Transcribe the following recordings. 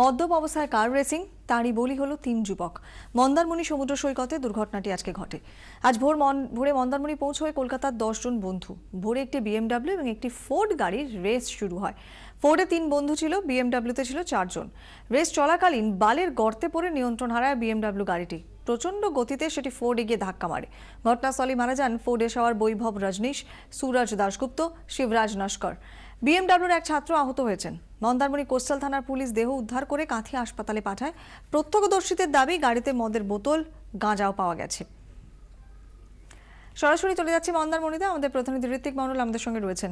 মদ্যপ অবস্থায় car racing তারই বলি হলো তিন যুবক মন্দারমণি সমুদ্র সৈকতে দুর্ঘটনাটি আজকে ঘটে আজ ভোর ভোরে মন্দারমণি পৌঁছয় কলকাতার দশজন বন্ধু ভোরে একটি বিএমডাব্লিউ এবং একটি ফোর্ড গাড়ির রেস শুরু হয় ফোর্ডে তিন বন্ধু ছিল বিএমডাব্লিউতে ছিল চারজন রেস চলাকালীন বালের গর্তে পড়ে নিয়ন্ত্রণ হারায় বিএমডাব্লিউ গাড়িটি প্রচণ্ড গতিতে সেটি ফোর্ডে গিয়ে ধাক্কা মারে ঘটনাস্থলে মারা যান ফোর্ডে সওয়ার বৈভব রজনীশ সুরাজ দাশগুপ্ত শিবরাজ নস্কর বিএমডাব্লিউর এক ছাত্র আহত হয়েছেন মন্দারমণি কোস্টাল থানার পুলিশ দেহ উদ্ধার করে কাঁথি হাসপাতালে পাঠায় প্রত্যক্ষদর্শীদের দাবি গাড়িতে মদের বোতল গাঁজাও পাওয়া গেছে সরাসরি চলে যাচ্ছি মন্দারমণিতে আমাদের প্রতিনিধি ঋতিক মন্ডল আমাদের সঙ্গে রয়েছেন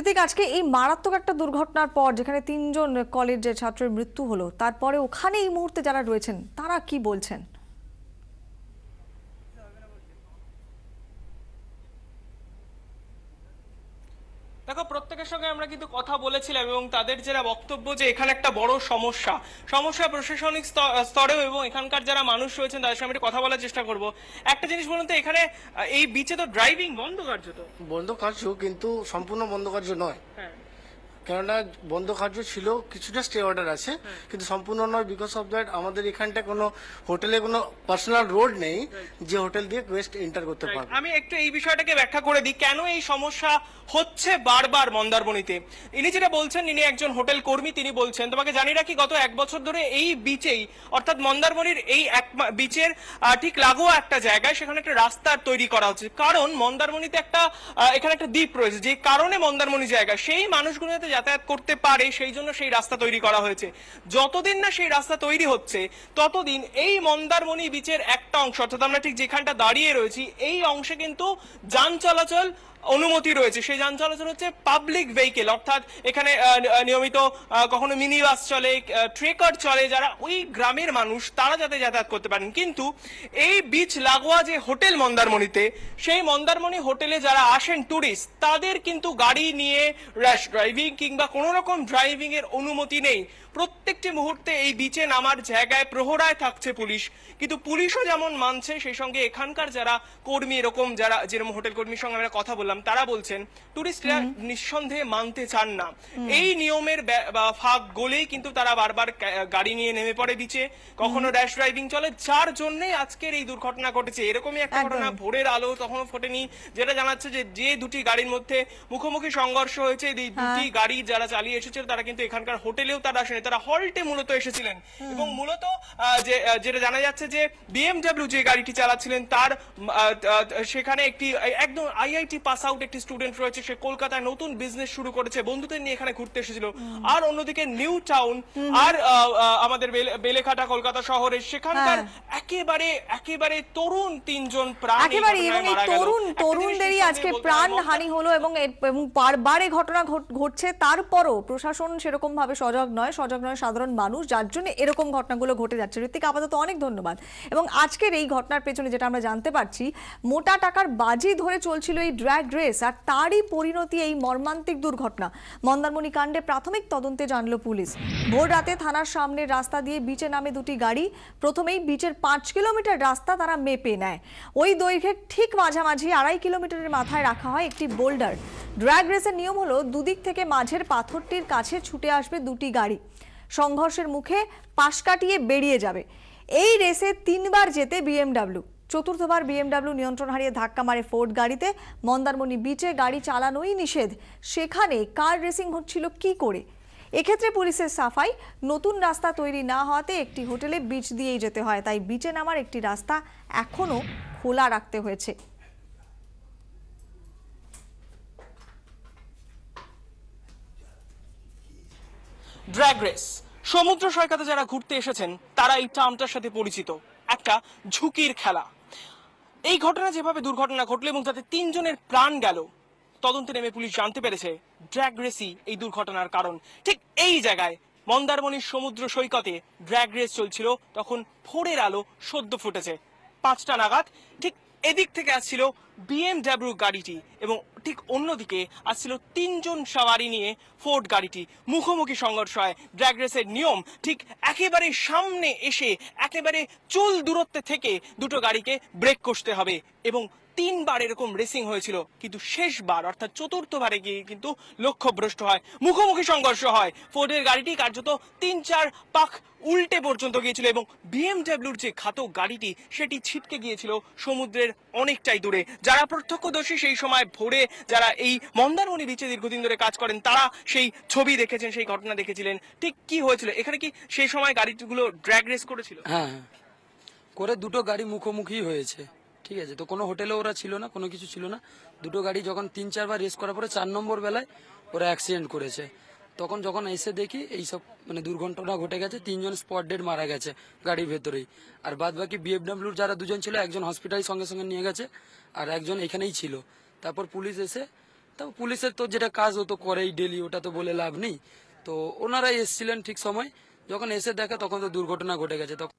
ঋতিক আজকে এই মারাত্মক একটা দুর্ঘটনার পর যেখানে তিনজন কলেজের ছাত্রের মৃত্যু হলো তারপরে ওখানে এই মুহূর্তে যারা রয়েছেন তারা কি বলছেন দেখো প্রত্যেকের সঙ্গে আমরা কিন্তু কথা বলেছিলাম এবং তাদের যারা বক্তব্য যে এখানে একটা বড় সমস্যা সমস্যা প্রশাসনিক স্তরেও এবং এখানকার যারা মানুষ রয়েছেন তাদের সঙ্গে কথা বলার চেষ্টা করব একটা জিনিস বলুন তো এখানে এই বিচে তো ড্রাইভিং বন্ধ কার্য তো বন্ধ কার্য কিন্তু সম্পূর্ণ বন্ধ কার্য নয় হ্যাঁ কেননা বন্ধ কার্য ছিল কিছুটা স্টে অর্ডার আছে কিন্তু সম্পূর্ণ নয় বিকজ অফ দ্যাট আমাদের এখানটা কোনো হোটেলে কোনো পার্সোনাল রোড নেই যে হোটেল দিয়ে গেস্ট এন্টার করতে পারবে আমি একটু এই বিষয়টাকে ব্যাখ্যা করে দিই কেন এই সমস্যা হচ্ছে বারবার মন্দারমণিতে ইনি যেটা বলছেন ইনি একজন হোটেল কর্মী তিনি বলছেন তোমাকে জানি রাখি গত এক বছর ধরে এই বিচেই অর্থাৎ মন্দারমণির এই এক বিচের ঠিক লাগোয়া একটা জায়গায় সেখানে একটা রাস্তার তৈরি করা হচ্ছে কারণ মন্দারমণিতে একটা এখানে একটা দ্বীপ রয়েছে যে কারণে মন্দারমণি জায়গা সেই মানুষগুলো যাতায়াত করতে পারে সেই জন্য সেই রাস্তা তৈরি করা হয়েছে যতদিন না সেই রাস্তা তৈরি হচ্ছে ততদিন এই মন্দারমণি বিচের একটা অংশ অর্থাৎ আমরা ঠিক যেখানটা দাঁড়িয়ে রয়েছি এই অংশে কিন্তু যান চলাচল অনুমতি রয়েছে সেই যান চলাচল হচ্ছে পাবলিক ভেহিকেল অর্থাৎ এখানে নিয়মিত কখনো মিনি বাস চলে ট্রেকার চলে যারা ওই গ্রামের মানুষ তারা যাতে যাতায়াত করতে পারেন কিন্তু এই বিচ লাগোয়া যে হোটেল মন্দারমণিতে সেই মন্দারমণি হোটেলে যারা আসেন ট্যুরিস্ট তাদের কিন্তু গাড়ি নিয়ে র্যাশ ড্রাইভিং কিংবা কোনো রকম ড্রাইভিং এর অনুমতি নেই প্রত্যেকটি মুহূর্তে এই বিচে নামার জায়গায় প্রহরায় থাকছে পুলিশ কিন্তু পুলিশও যেমন মানছে সেই সঙ্গে এখানকার যারা কর্মী এরকম যারা যেরকম হোটেল কর্মীর সঙ্গে আমরা কথা বললাম করলাম তারা বলছেন টুরিস্টরা নিঃসন্দেহে মানতে চান না এই নিয়মের ফাঁক গোলেই কিন্তু তারা বারবার গাড়ি নিয়ে নেমে পড়ে দিচ্ছে কখনো র্যাশ ড্রাইভিং চলে যার জন্য আজকের এই দুর্ঘটনা ঘটেছে এরকমই একটা ঘটনা ভোরের আলো তখনও ফোটেনি যেটা জানাচ্ছে যে যে দুটি গাড়ির মধ্যে মুখোমুখি সংঘর্ষ হয়েছে এই হ্যাঁ। দুটি গাড়ি যারা চালিয়ে এসেছিল তারা কিন্তু এখানকার হোটেলেও তারা আসেনি তারা হল্টে মূলত এসেছিলেন এবং মূলত যে যেটা জানা যাচ্ছে যে বিএমডাব্লিউ যে গাড়িটি চালাচ্ছিলেন তার সেখানে একটি একদম আইআইটি পাস পাস আউট একটি স্টুডেন্ট রয়েছে সে কলকাতায় নতুন বিজনেস শুরু করেছে বন্ধুদের নিয়ে এখানে ঘুরতে এসেছিল আর অন্যদিকে নিউ টাউন আর আমাদের বেলেঘাটা কলকাতা শহরে সেখানকার হ্যাঁ। একেবারে একেবারে তরুণ তিনজন প্রাণ একেবারে এবং এই তরুণ তরুণদেরই আজকে প্রাণ হানি হলো এবং এবং বারবারে ঘটনা ঘটছে তারপরও প্রশাসন সেরকম ভাবে সজাগ নয় সজাগ নয় সাধারণ মানুষ যার জন্য এরকম ঘটনাগুলো ঘটে যাচ্ছে ঋতিক আপাতত অনেক ধন্যবাদ এবং আজকের এই ঘটনার পেছনে যেটা আমরা জানতে পারছি মোটা টাকার বাজি ধরে চলছিল এই ড্র্যাগ ড্রেস আর তারই পরিণতি এই মর্মান্তিক দুর্ঘটনা মন্দারমণি কাণ্ডে প্রাথমিক তদন্তে জানল পুলিশ ভোর রাতে থানার সামনের রাস্তা দিয়ে বিচে নামে দুটি গাড়ি প্রথমেই বিচের পাঁচ কিলোমিটার রাস্তা তারা মেপে নেয় ওই দৈর্ঘ্যের ঠিক মাঝামাঝি আড়াই কিলোমিটারের মাথায় রাখা হয় একটি বোল্ডার ড্র্যাগ রেসের নিয়ম হলো দুদিক থেকে মাঝের পাথরটির কাছে ছুটে আসবে দুটি গাড়ি সংঘর্ষের মুখে পাশ কাটিয়ে বেরিয়ে যাবে এই রেসে তিনবার যেতে বিএমডাব্লিউ চতুর্থবার বিএমডাব্লিউ নিয়ন্ত্রণ হারিয়ে ধাক্কা মারে ফোর্ড গাড়িতে মন্দারমণি বিচে গাড়ি চালানোই নিষেধ সেখানে কার রেসিং হচ্ছিল কি করে এক্ষেত্রে পুলিশের সাফাই নতুন রাস্তা তৈরি না হওয়াতে একটি হোটেলে বিচ দিয়েই যেতে হয় তাই বিচে নামার একটি রাস্তা এখনও খোলা রাখতে হয়েছে ড্র্যাগ রেস সমুদ্র সৈকতে যারা ঘুরতে এসেছেন তারা এই টার্মটার সাথে পরিচিত একটা ঝুঁকির খেলা এই ঘটনা যেভাবে দুর্ঘটনা ঘটলো এবং তাতে তিনজনের প্রাণ গেল তদন্তে নেমে পুলিশ জানতে পেরেছে ড্র্যাগ রেসই এই দুর্ঘটনার কারণ ঠিক এই জায়গায় মন্দারমণির সমুদ্র সৈকতে ড্র্যাগ রেস চলছিল তখন ভোরের আলো সদ্য ফুটেছে পাঁচটা নাগাদ ঠিক এদিক থেকে আসছিল বিএমডাব্লিউ গাড়িটি এবং ঠিক অন্যদিকে আসছিল তিনজন সওয়ারি নিয়ে ফোর্ড গাড়িটি মুখোমুখি সংঘর্ষ হয় ড্র্যাগ রেসের নিয়ম ঠিক একেবারে সামনে এসে একেবারে চুল দূরত্বে থেকে দুটো গাড়িকে ব্রেক করতে হবে এবং তিনবার এরকম রেসিং হয়েছিল কিন্তু শেষবার অর্থাৎ চতুর্থবারে গিয়ে কিন্তু লক্ষ্যভ্রষ্ট হয় মুখোমুখি সংঘর্ষ হয় ফোর্ডের গাড়িটি কার্যত তিন চার পাক উল্টে পর্যন্ত গিয়েছিল এবং বিএমডাব্লিউর যে ঘাতক গাড়িটি সেটি ছিটকে গিয়েছিল সমুদ্রের অনেকটাই দূরে যারা প্রত্যক্ষদর্শী সেই সময় ভোরে যারা এই মন্দারমণি বিচে দীর্ঘদিন ধরে কাজ করেন তারা সেই ছবি দেখেছেন সেই ঘটনা দেখেছিলেন ঠিক কি হয়েছিল এখানে কি সেই সময় গাড়িগুলো ড্র্যাগ রেস করেছিল হ্যাঁ, হ্যাঁ করে দুটো গাড়ি মুখোমুখি হয়েছে ঠিক আছে তো কোনো হোটেলে ওরা ছিল না কোনো কিছু ছিল না দুটো গাড়ি যখন তিন চারবার রেস করার পরে চার নম্বর বেলায় ওরা অ্যাক্সিডেন্ট করেছে তখন যখন এসে দেখি এইসব মানে দুর্ঘটনা ঘটে গেছে তিনজন স্পট ডেড মারা গেছে গাড়ির ভেতরেই আর বাদ বাকি বিএফডাব্লিউর যারা দুজন ছিল একজন হসপিটাল সঙ্গে সঙ্গে নিয়ে গেছে আর একজন এখানেই ছিল তারপর পুলিশ এসে তো পুলিশের তো যেটা কাজ হতো করেই ডেলি ওটা তো বলে লাভ নেই তো ওনারাই এসছিলেন ঠিক সময় যখন এসে দেখে তখন তো দুর্ঘটনা ঘটে গেছে তখন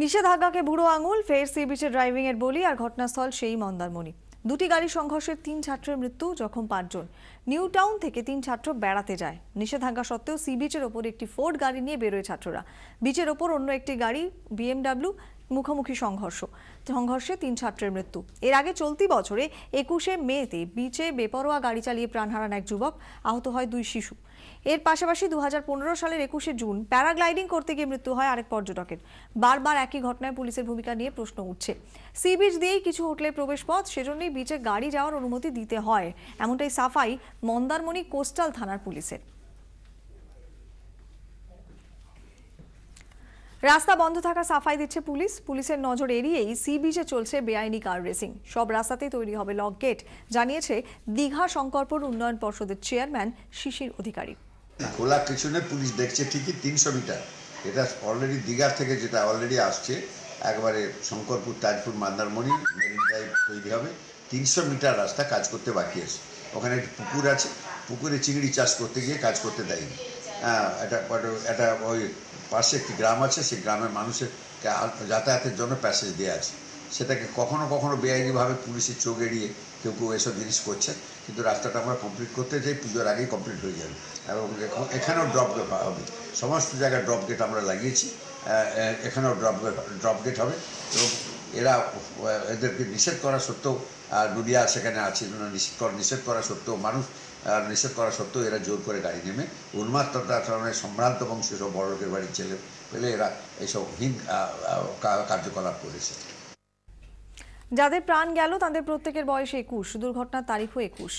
নিষেধাজ্ঞাকে বুড়ো আঙুল ফের সি বিচে ড্রাইভিং এর বলি আর ঘটনাস্থল সেই মন্দারমণি দুটি গাড়ি সংঘর্ষে তিন ছাত্রের মৃত্যু জখম পাঁচজন নিউ টাউন থেকে তিন ছাত্র বেড়াতে যায় নিষেধাজ্ঞা সত্ত্বেও সি বিচের ওপর একটি ফোর্ড গাড়ি নিয়ে বেরোয় ছাত্ররা বিচের ওপর অন্য একটি গাড়ি বিএমডাব্লিউ মুখোমুখি সংঘর্ষ সংঘর্ষে তিন ছাত্রের মৃত্যু এর আগে চলতি বছরে একুশে মেতে বিচে বেপরোয়া গাড়ি চালিয়ে প্রাণ হারান এক যুবক আহত হয় দুই শিশু এর পাশাপাশি দু সালের একুশে জুন প্যারাগ্লাইডিং করতে গিয়ে মৃত্যু হয় আরেক পর্যটকের বারবার একই ঘটনায় পুলিশের ভূমিকা নিয়ে প্রশ্ন উঠছে সি বিচ দিয়েই কিছু হোটেলের প্রবেশপথ সেজন্যই বিচে গাড়ি যাওয়ার অনুমতি দিতে হয় এমনটাই সাফাই মন্দারমণি কোস্টাল থানার পুলিশের রাস্তা বন্ধ থাকা সাফাই দিচ্ছে পুলিশ পুলিশের নজর এড়িয়েই সি বিচে চলছে বেআইনি কার রেসিং সব রাস্তাতেই তৈরি হবে লক গেট জানিয়েছে দীঘা শঙ্করপুর উন্নয়ন পর্ষদের চেয়ারম্যান শিশির অধিকারী খোলা পিছনে পুলিশ দেখছে ঠিকই তিনশো মিটার এটা অলরেডি দীঘার থেকে যেটা অলরেডি আসছে একবারে শঙ্করপুর তাজপুর মান্দারমণি মেরিন ড্রাইভ তৈরি হবে তিনশো মিটার রাস্তা কাজ করতে বাকি আছে ওখানে একটা পুকুর আছে পুকুরে চিংড়ি চাষ করতে গিয়ে কাজ করতে দেয়নি হ্যাঁ এটা একটা ওই পাশে একটি গ্রাম আছে সেই গ্রামের মানুষের যাতায়াতের জন্য প্যাসেজ দেওয়া আছে সেটাকে কখনো কখনো বেআইনিভাবে পুলিশের চোখ এড়িয়ে কেউ কেউ এসব জিনিস করছে কিন্তু রাস্তাটা আমরা কমপ্লিট করতে যাই পুজোর আগেই কমপ্লিট হয়ে যাবে এবং এখানেও ড্রপ গেট হবে সমস্ত জায়গায় ড্রপ গেট আমরা লাগিয়েছি এখানেও ড্রপ ড্রপ গেট হবে এবং এরা এদেরকে নিষেধ করা সত্ত্বেও আর নুডিয়া সেখানে আছে নিষেধ করা নিষেধ করা সত্ত্বেও মানুষ নিষেধ করা সত্ত্বেও এরা জোর করে গাড়ি নেমে উন্মাত্রতার কারণে সম্ভ্রান্ত বংশীয় সব বড় লোকের বাড়ির ছেলে পেলে এরা এইসব হীন কার্যকলাপ করেছে যাদের প্রাণ গেল তাদের প্রত্যেকের বয়স একুশ দুর্ঘটনার তারিখও একুশ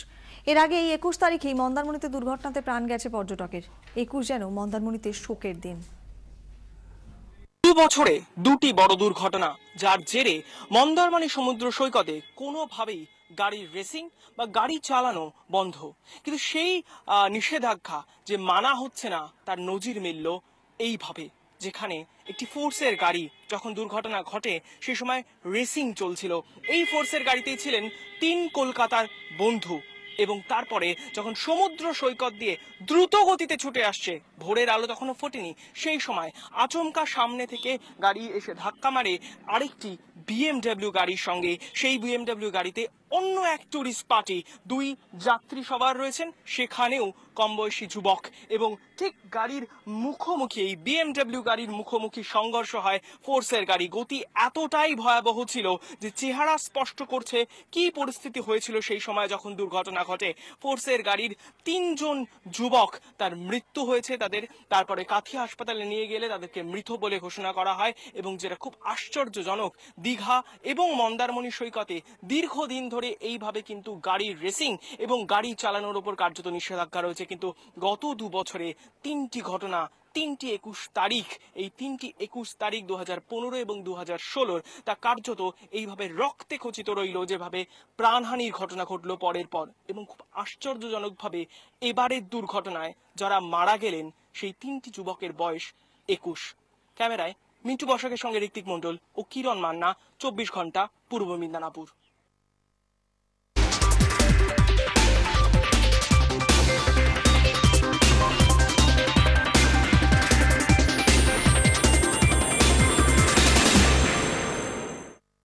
এর আগে এই একুশ তারিখেই মন্দারমণিতে দুর্ঘটনাতে প্রাণ গেছে পর্যটকের একুশ যেন মন্দারমণিতে শোকের দিন দু বছরে দুটি বড় দুর্ঘটনা যার জেরে মন্দারমণি সমুদ্র সৈকতে কোনোভাবেই গাড়ির রেসিং বা গাড়ি চালানো বন্ধ কিন্তু সেই নিষেধাজ্ঞা যে মানা হচ্ছে না তার নজির মিলল এইভাবে যেখানে একটি ফোর্সের গাড়ি যখন দুর্ঘটনা ঘটে সে সময় রেসিং চলছিল এই ফোর্সের গাড়িতেই ছিলেন তিন কলকাতার বন্ধু এবং তারপরে যখন সমুদ্র সৈকত দিয়ে দ্রুত গতিতে ছুটে আসছে ভোরের আলো তখনও ফোটেনি সেই সময় আচমকা সামনে থেকে গাড়ি এসে ধাক্কা মারে আরেকটি বিএমডাব্লিউ গাড়ির সঙ্গে সেই বিএমডাব্লিউ গাড়িতে অন্য এক ট্যুরিস্ট পার্টি দুই যাত্রী সবার রয়েছেন সেখানেও কমবয়সী যুবক এবং ঠিক গাড়ির মুখোমুখি এই বিএমডব্লিউ গাড়ির মুখোমুখি সংঘর্ষ হয় ফোর্সের গাড়ি গতি এতটাই ভয়াবহ ছিল যে চেহারা স্পষ্ট করছে কি পরিস্থিতি হয়েছিল সেই সময় যখন দুর্ঘটনা ঘটে ফোর্সের গাড়ির তিনজন যুবক তার মৃত্যু হয়েছে তাদের তারপরে কাথি হাসপাতালে নিয়ে গেলে তাদেরকে মৃত বলে ঘোষণা করা হয় এবং যেটা খুব আশ্চর্যজনক দীঘা এবং মন্দারমণি সৈকতে দীর্ঘদিন ধরে ধরে এইভাবে কিন্তু গাড়ির রেসিং এবং গাড়ি চালানোর উপর কার্যত নিষেধাজ্ঞা রয়েছে কিন্তু গত দু বছরে তিনটি ঘটনা তিনটি একুশ তারিখ এই তিনটি একুশ তারিখ দু এবং দু হাজার তা কার্যত এইভাবে রক্তে খচিত রইল যেভাবে প্রাণহানির ঘটনা ঘটল পরের পর এবং খুব আশ্চর্যজনকভাবে এবারের দুর্ঘটনায় যারা মারা গেলেন সেই তিনটি যুবকের বয়স একুশ ক্যামেরায় মিন্টু বসাকের সঙ্গে ঋত্বিক মণ্ডল ও কিরণ মান্না চব্বিশ ঘন্টা পূর্ব মিদনাপুর